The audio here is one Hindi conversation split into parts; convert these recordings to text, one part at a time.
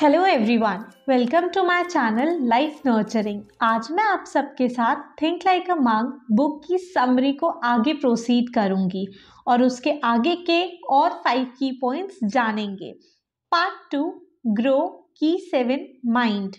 hello everyone welcome to my channel life nurturing आज मैं आप सबके साथ थिंक लाइक अ मांग बुक की समरी को आगे प्रोसीड करूंगी और उसके आगे के और फाइव की पॉइंट्स जानेंगे पार्ट टू ग्रो की सेवन माइंड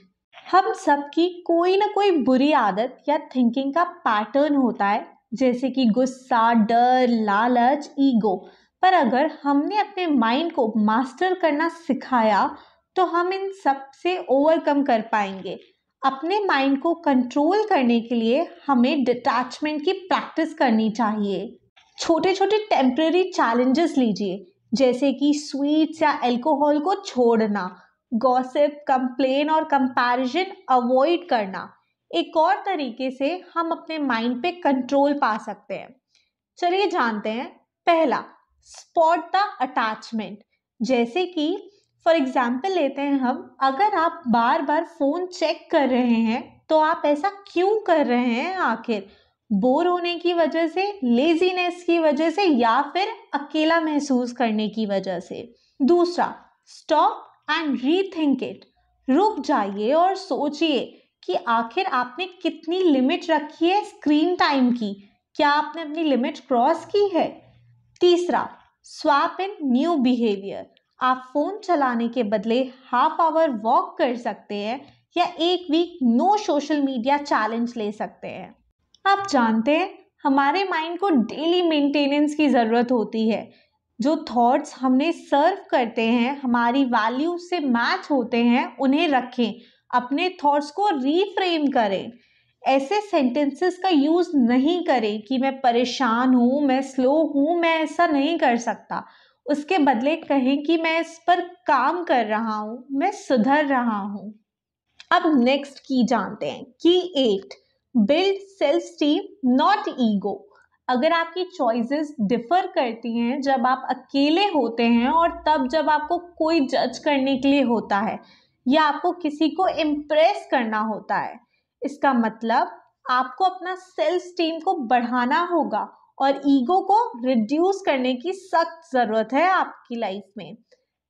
हम सब की कोई ना कोई बुरी आदत या थिंकिंग का पैटर्न होता है जैसे कि गुस्सा डर लालच ईगो पर अगर हमने अपने माइंड को मास्टर करना सिखाया तो हम इन सब से ओवरकम कर पाएंगे अपने माइंड को कंट्रोल करने के लिए हमें डिटैचमेंट की प्रैक्टिस करनी चाहिए छोटे छोटे टेम्प्रेरी चैलेंजेस लीजिए जैसे कि स्वीट्स या एल्कोहल को छोड़ना गॉसिप कंप्लेन और कंपैरिजन अवॉइड करना एक और तरीके से हम अपने माइंड पे कंट्रोल पा सकते हैं चलिए जानते हैं पहला स्पॉट द अटैचमेंट जैसे कि फॉर एग्जाम्पल लेते हैं हम अगर आप बार बार फ़ोन चेक कर रहे हैं तो आप ऐसा क्यों कर रहे हैं आखिर बोर होने की वजह से लेजीनेस की वजह से या फिर अकेला महसूस करने की वजह से दूसरा स्टॉप एंड रीथिंक इट रुक जाइए और सोचिए कि आखिर आपने कितनी लिमिट रखी है स्क्रीन टाइम की क्या आपने अपनी लिमिट क्रॉस की है तीसरा स्वाप इन न्यू बिहेवियर आप फ़ोन चलाने के बदले हाफ आवर वॉक कर सकते हैं या एक week no social media challenge ले सकते हैं आप जानते हैं हमारे माइंड को डेली मेंटेनेंस की ज़रूरत होती है जो थॉट्स हमने सर्व करते हैं हमारी वैल्यू से मैच होते हैं उन्हें रखें अपने थॉट्स को रीफ्रेम करें ऐसे सेंटेंसेस का यूज़ नहीं करें कि मैं परेशान हूँ मैं स्लो हूँ मैं ऐसा नहीं कर सकता उसके बदले कहें कि मैं इस पर काम कर रहा हूँ मैं सुधर रहा हूँ अब नेक्स्ट की जानते हैं की eight build self esteem not ego अगर आपकी चॉइसेस डिफर करती हैं जब आप अकेले होते हैं और तब जब आपको कोई जज करने के लिए होता है या आपको किसी को इम्प्रेस करना होता है इसका मतलब आपको अपना सेल्फ स्टीम को बढ़ाना होगा और ईगो को रिड्यूस करने की सख्त ज़रूरत है आपकी लाइफ में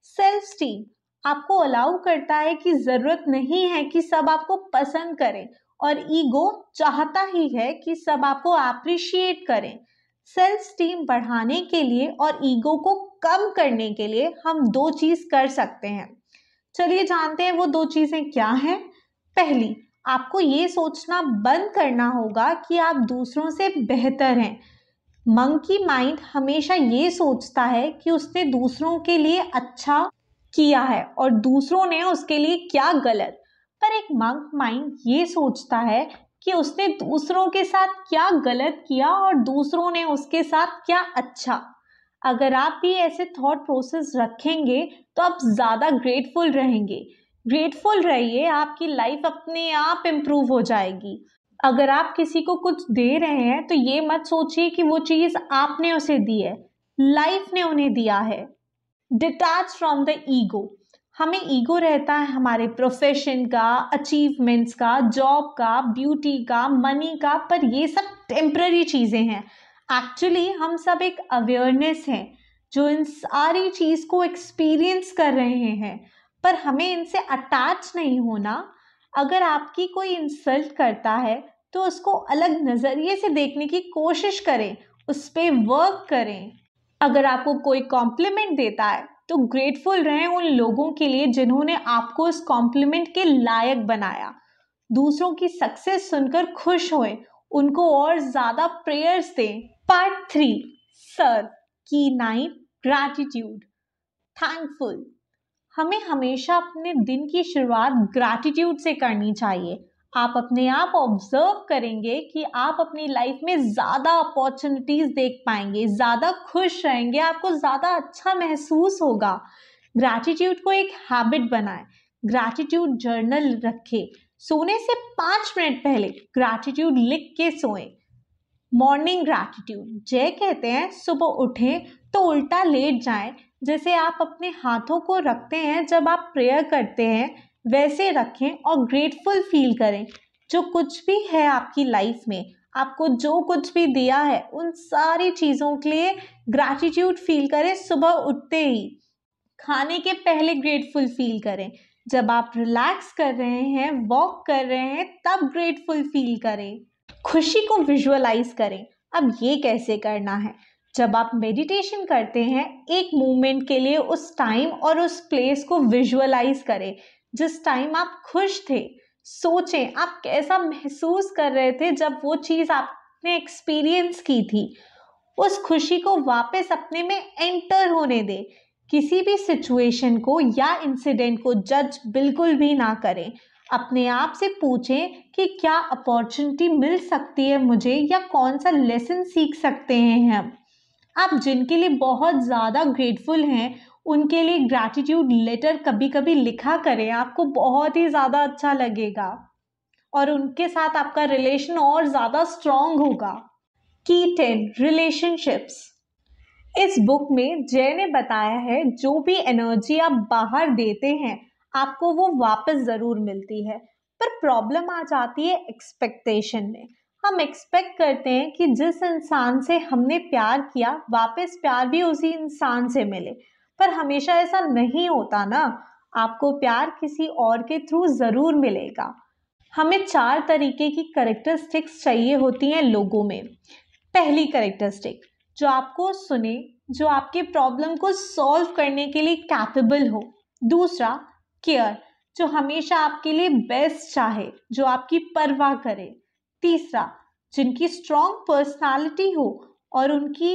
सेल्फ स्टीम आपको अलाउ करता है कि ज़रूरत नहीं है कि सब आपको पसंद करें और ईगो चाहता ही है कि सब आपको अप्रिशिएट करें सेल्फ स्टीम बढ़ाने के लिए और ईगो को कम करने के लिए हम दो चीज़ कर सकते हैं चलिए जानते हैं वो दो चीज़ें क्या हैं पहली आपको ये सोचना बंद करना होगा कि आप दूसरों से बेहतर हैं मंकी माइंड हमेशा ये सोचता है कि उसने दूसरों के लिए अच्छा किया है और दूसरों ने उसके लिए क्या गलत पर एक मंक माइंड ये सोचता है कि उसने दूसरों के साथ क्या गलत किया और दूसरों ने उसके साथ क्या अच्छा अगर आप भी ऐसे थॉट प्रोसेस रखेंगे तो आप ज़्यादा ग्रेटफुल रहेंगे ग्रेटफुल रहिए आपकी लाइफ अपने आप इम्प्रूव हो जाएगी अगर आप किसी को कुछ दे रहे हैं तो ये मत सोचिए कि वो चीज़ आपने उसे दी है लाइफ ने उन्हें दिया है डिटैच फ्रॉम द ईगो हमें ईगो रहता है हमारे प्रोफेशन का अचीवमेंट्स का जॉब का ब्यूटी का मनी का पर ये सब टेम्प्ररी चीज़ें हैं एक्चुअली हम सब एक अवेयरनेस हैं जो इन सारी चीज़ को एक्सपीरियंस कर रहे हैं पर हमें इनसे अटैच नहीं होना अगर आपकी कोई इंसल्ट करता है तो उसको अलग नज़रिए से देखने की कोशिश करें उस पर वर्क करें अगर आपको कोई कॉम्प्लीमेंट देता है तो ग्रेटफुल रहें उन लोगों के लिए जिन्होंने आपको उस कॉम्प्लीमेंट के लायक बनाया दूसरों की सक्सेस सुनकर खुश होएं उनको और ज़्यादा प्रेयर्स दें पार्ट थ्री सर की नाइन ग्रैटिट्यूड थैंकफुल हमें हमेशा अपने दिन की शुरुआत ग्रैटिट्यूड से करनी चाहिए आप अपने आप ऑब्जर्व करेंगे कि आप अपनी लाइफ में ज़्यादा अपॉर्चुनिटीज़ देख पाएंगे ज़्यादा खुश रहेंगे आपको ज़्यादा अच्छा महसूस होगा ग्रैटिट्यूड को एक हैबिट बनाएं ग्रैटिट्यूड जर्नल रखें सोने से पाँच मिनट पहले ग्रैटिट्यूड लिख के सोएं मॉर्निंग ग्रैटिट्यूड जय कहते हैं सुबह उठें तो उल्टा लेट जाएं जैसे आप अपने हाथों को रखते हैं जब आप प्रेयर करते हैं वैसे रखें और ग्रेटफुल फील करें जो कुछ भी है आपकी लाइफ में आपको जो कुछ भी दिया है उन सारी चीज़ों के लिए ग्रैटिट्यूड फील करें सुबह उठते ही खाने के पहले ग्रेटफुल फील करें जब आप रिलैक्स कर रहे हैं वॉक कर रहे हैं तब ग्रेटफुल फील करें खुशी को विजुअलाइज करें अब ये कैसे करना है जब आप मेडिटेशन करते हैं एक मूवमेंट के लिए उस टाइम और उस प्लेस को विजुअलाइज करें जिस टाइम आप खुश थे सोचें आप कैसा महसूस कर रहे थे जब वो चीज़ आपने एक्सपीरियंस की थी उस खुशी को वापस अपने में एंटर होने दें किसी भी सिचुएशन को या इंसिडेंट को जज बिल्कुल भी ना करें अपने आप से पूछें कि क्या अपॉर्चुनिटी मिल सकती है मुझे या कौन सा लेसन सीख सकते हैं हम आप जिनके लिए बहुत ज़्यादा ग्रेटफुल हैं उनके लिए ग्रैटिट्यूड लेटर कभी कभी लिखा करें आपको बहुत ही ज़्यादा अच्छा लगेगा और उनके साथ आपका रिलेशन और ज़्यादा स्ट्रॉन्ग होगा की टेन रिलेशनशिप्स इस बुक में जय ने बताया है जो भी एनर्जी आप बाहर देते हैं आपको वो वापस ज़रूर मिलती है पर प्रॉब्लम आ जाती है एक्सपेक्टेशन में हम एक्सपेक्ट करते हैं कि जिस इंसान से हमने प्यार किया वापस प्यार भी उसी इंसान से मिले पर हमेशा ऐसा नहीं होता ना आपको प्यार किसी और के थ्रू ज़रूर मिलेगा हमें चार तरीके की करेक्टरिस्टिक्स चाहिए होती हैं लोगों में पहली करेक्टरिस्टिक जो आपको सुने जो आपके प्रॉब्लम को सॉल्व करने के लिए कैपेबल हो दूसरा केयर जो हमेशा आपके लिए बेस्ट चाहे जो आपकी परवाह करे तीसरा जिनकी स्ट्रॉन्ग पर्सनालिटी हो और उनकी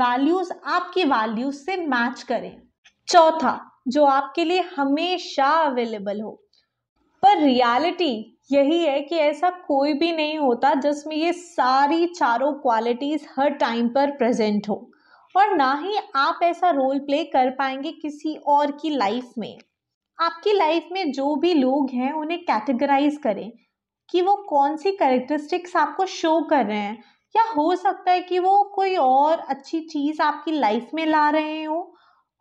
वैल्यूज आपकी वैल्यूज से मैच करें चौथा जो आपके लिए हमेशा अवेलेबल हो पर रियलिटी यही है कि ऐसा कोई भी नहीं होता जिसमें ये सारी चारों क्वालिटीज़ हर टाइम पर प्रेजेंट हो और ना ही आप ऐसा रोल प्ले कर पाएंगे किसी और की लाइफ में आपकी लाइफ में जो भी लोग हैं उन्हें कैटेगराइज करें कि वो कौन सी करेक्टरिस्टिक्स आपको शो कर रहे हैं या हो सकता है कि वो कोई और अच्छी चीज़ आपकी लाइफ में ला रहे हो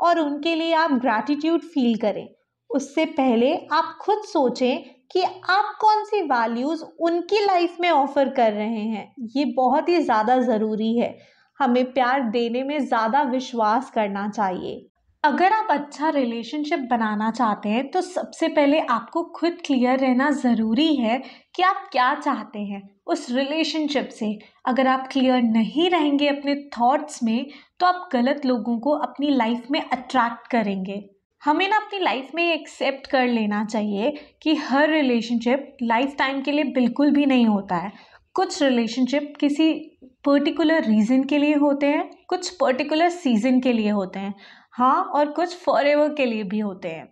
और उनके लिए आप ग्रैटिट्यूड फील करें उससे पहले आप खुद सोचें कि आप कौन सी वैल्यूज़ उनकी लाइफ में ऑफ़र कर रहे हैं ये बहुत ही ज़्यादा ज़रूरी है हमें प्यार देने में ज़्यादा विश्वास करना चाहिए अगर आप अच्छा रिलेशनशिप बनाना चाहते हैं तो सबसे पहले आपको खुद क्लियर रहना ज़रूरी है कि आप क्या चाहते हैं उस रिलेशनशिप से अगर आप क्लियर नहीं रहेंगे अपने थॉट्स में तो आप गलत लोगों को अपनी लाइफ में अट्रैक्ट करेंगे हमें ना अपनी लाइफ में एक्सेप्ट कर लेना चाहिए कि हर रिलेशनशिप लाइफ टाइम के लिए बिल्कुल भी नहीं होता है कुछ रिलेशनशिप किसी पर्टिकुलर रीज़न के लिए होते हैं कुछ पर्टिकुलर सीज़न के लिए होते हैं हाँ और कुछ फॉर के लिए भी होते हैं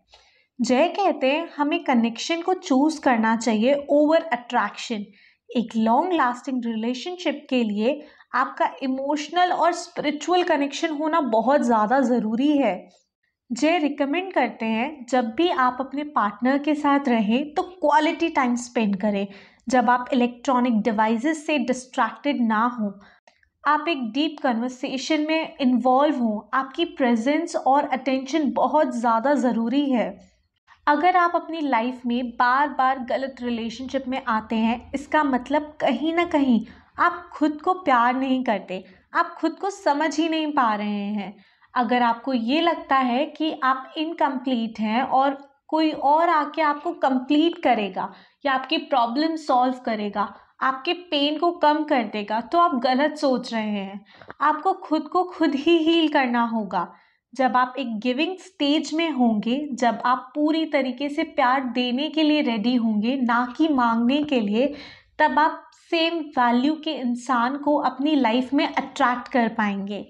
जय कहते हैं हमें कनेक्शन को चूज करना चाहिए ओवर अट्रैक्शन एक लॉन्ग लास्टिंग रिलेशनशिप के लिए आपका इमोशनल और स्पिरिचुअल कनेक्शन होना बहुत ज़्यादा ज़रूरी है जय रिकमेंड करते हैं जब भी आप अपने पार्टनर के साथ रहें तो क्वालिटी टाइम स्पेंड करें जब आप इलेक्ट्रॉनिक डिवाइसेस से डिस्ट्रैक्टेड ना हो आप एक डीप कन्वर्सेशन में इन्वॉल्व हों आपकी प्रेजेंस और अटेंशन बहुत ज़्यादा ज़रूरी है अगर आप अपनी लाइफ में बार बार गलत रिलेशनशिप में आते हैं इसका मतलब कहीं ना कहीं आप खुद को प्यार नहीं करते आप खुद को समझ ही नहीं पा रहे हैं अगर आपको ये लगता है कि आप इनकम्प्लीट हैं और कोई और आके आपको कंप्लीट करेगा या आपकी प्रॉब्लम सॉल्व करेगा आपके पेन को कम कर देगा तो आप गलत सोच रहे हैं आपको खुद को खुद ही हील करना होगा जब आप एक गिविंग स्टेज में होंगे जब आप पूरी तरीके से प्यार देने के लिए रेडी होंगे ना कि मांगने के लिए तब आप सेम वैल्यू के इंसान को अपनी लाइफ में अट्रैक्ट कर पाएंगे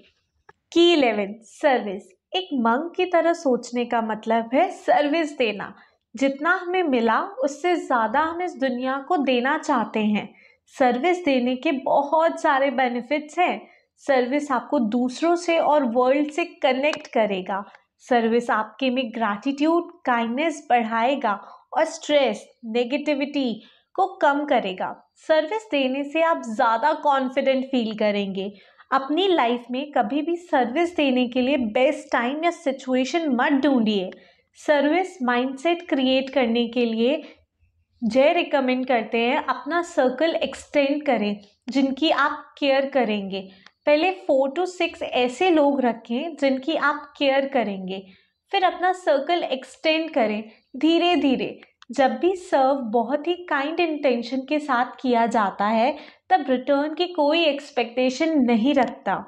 की इलेवन सर्विस एक मंग की तरह सोचने का मतलब है सर्विस देना जितना हमें मिला उससे ज़्यादा हम इस दुनिया को देना चाहते हैं सर्विस देने के बहुत सारे बेनिफिट्स हैं सर्विस आपको दूसरों से और वर्ल्ड से कनेक्ट करेगा सर्विस आपके में ग्रैटिट्यूड काइंडनेस बढ़ाएगा और स्ट्रेस नेगेटिविटी को कम करेगा सर्विस देने से आप ज़्यादा कॉन्फिडेंट फील करेंगे अपनी लाइफ में कभी भी सर्विस देने के लिए बेस्ट टाइम या सिचुएशन मत ढूंढिए सर्विस माइंडसेट क्रिएट करने के लिए जय रिकमेंड करते हैं अपना सर्कल एक्सटेंड करें जिनकी आप केयर करेंगे पहले फोर टू सिक्स ऐसे लोग रखें जिनकी आप केयर करेंगे फिर अपना सर्कल एक्सटेंड करें धीरे धीरे जब भी सर्व बहुत ही काइंड इंटेंशन के साथ किया जाता है तब रिटर्न की कोई एक्सपेक्टेशन नहीं रखता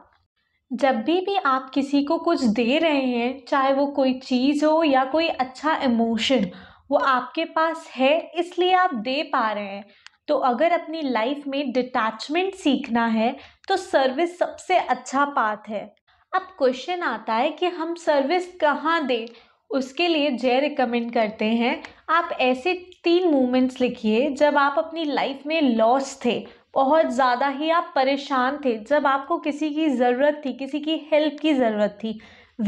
जब भी भी आप किसी को कुछ दे रहे हैं चाहे वो कोई चीज़ हो या कोई अच्छा इमोशन वो आपके पास है इसलिए आप दे पा रहे हैं तो अगर अपनी लाइफ में डिटैचमेंट सीखना है तो सर्विस सबसे अच्छा पाथ है अब क्वेश्चन आता है कि हम सर्विस कहाँ दें उसके लिए जय रिकमेंड करते हैं आप ऐसे तीन मोमेंट्स लिखिए जब आप अपनी लाइफ में लॉस थे बहुत ज़्यादा ही आप परेशान थे जब आपको किसी की ज़रूरत थी किसी की हेल्प की ज़रूरत थी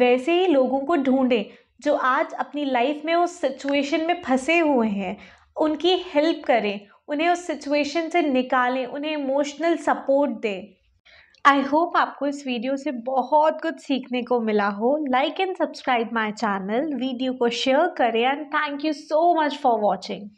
वैसे ही लोगों को ढूंढें जो आज अपनी लाइफ में उस सिचुएशन में फंसे हुए हैं उनकी हेल्प करें उन्हें उस सिचुएशन से निकालें उन्हें इमोशनल सपोर्ट दें आई होप आपको इस वीडियो से बहुत कुछ सीखने को मिला हो like and subscribe my channel video को शेयर करें and thank you so much for watching